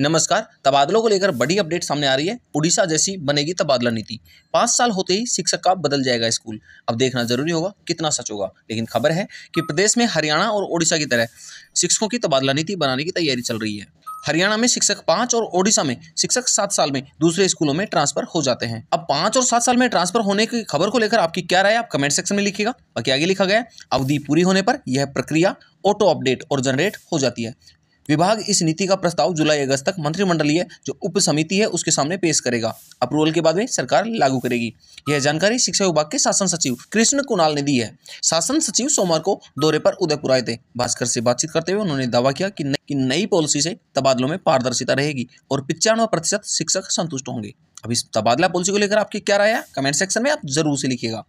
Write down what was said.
नमस्कार तबादलों को लेकर बड़ी अपडेट सामने आ रही है उड़ीसा जैसी बनेगी तबादला नीति पाँच साल होते ही शिक्षक का बदल जाएगा स्कूल अब देखना जरूरी होगा कितना सच होगा लेकिन खबर है कि प्रदेश में हरियाणा और ओडिशा की तरह शिक्षकों की तबादला नीति बनाने की तैयारी चल रही है हरियाणा में शिक्षक पाँच और ओडिशा में शिक्षक सात साल में दूसरे स्कूलों में ट्रांसफर हो जाते हैं अब पाँच और सात साल में ट्रांसफर होने की खबर को लेकर आपकी क्या राय आप कमेंट सेक्शन में लिखिएगा बाकी आगे लिखा गया अवधि पूरी होने पर यह प्रक्रिया ऑटो अपडेट और जनरेट हो जाती है विभाग इस नीति का प्रस्ताव जुलाई अगस्त तक मंत्रिमंडलीय जो उप समिति है उसके सामने पेश करेगा अप्रूवल के बाद में सरकार लागू करेगी यह जानकारी शिक्षा विभाग के शासन सचिव कृष्ण कुणाल ने दी है शासन सचिव सोमवार को दौरे पर उदयपुर आए थे भास्कर से बातचीत करते हुए उन्होंने दावा किया कि कि नई पॉलिसी से तबादलों में पारदर्शिता रहेगी और पिचानवे प्रतिशत शिक्षक संतुष्ट होंगे अब इस तबादला पॉलिसी को लेकर आपकी क्या राय है कमेंट सेक्शन में आप जरूर से लिखिएगा